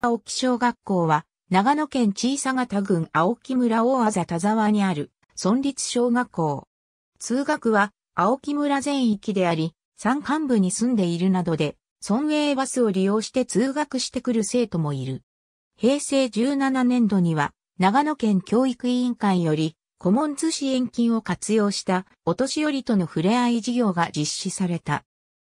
青木小学校は、長野県小佐型郡青木村大あ田沢にある、村立小学校。通学は、青木村全域であり、山間部に住んでいるなどで、村営バスを利用して通学してくる生徒もいる。平成17年度には、長野県教育委員会より、古モン支援金を活用した、お年寄りとの触れ合い事業が実施された。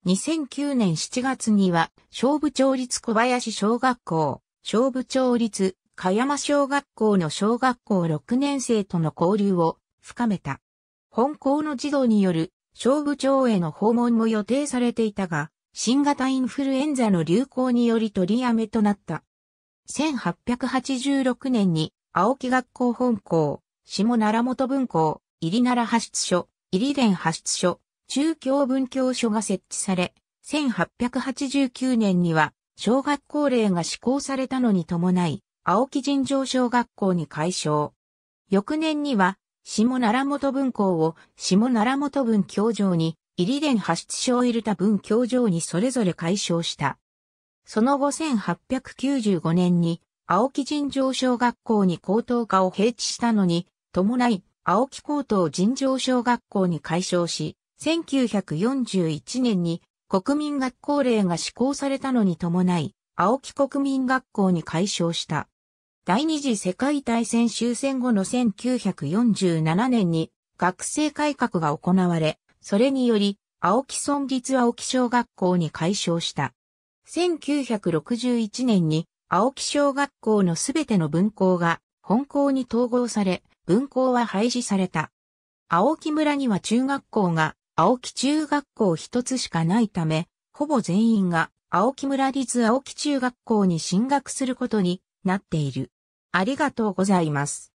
2009年7月には、勝部町立小林小学校、勝部町立加山小学校の小学校6年生との交流を深めた。本校の児童による勝部町への訪問も予定されていたが、新型インフルエンザの流行により取りやめとなった。1886年に青木学校本校、下奈良本文校、入奈良派出所、入連派出所、中教文教所が設置され、1889年には小学校令が施行されたのに伴い、青木尋常小学校に改称。翌年には、下奈良本文校を下奈良本文教場に、入殿発出所を入れた文教場にそれぞれ改称した。その後1895年に、青木尋常小学校に高等科を併置したのに、伴い、青木高等尋常小学校に改称し、1941年に国民学校令が施行されたのに伴い、青木国民学校に改称した。第二次世界大戦終戦後の1947年に学生改革が行われ、それにより、青木村立青木小学校に改称した。1961年に青木小学校のすべての分校が本校に統合され、分校は廃止された。青木村には中学校が青木中学校一つしかないため、ほぼ全員が青木村立青木中学校に進学することになっている。ありがとうございます。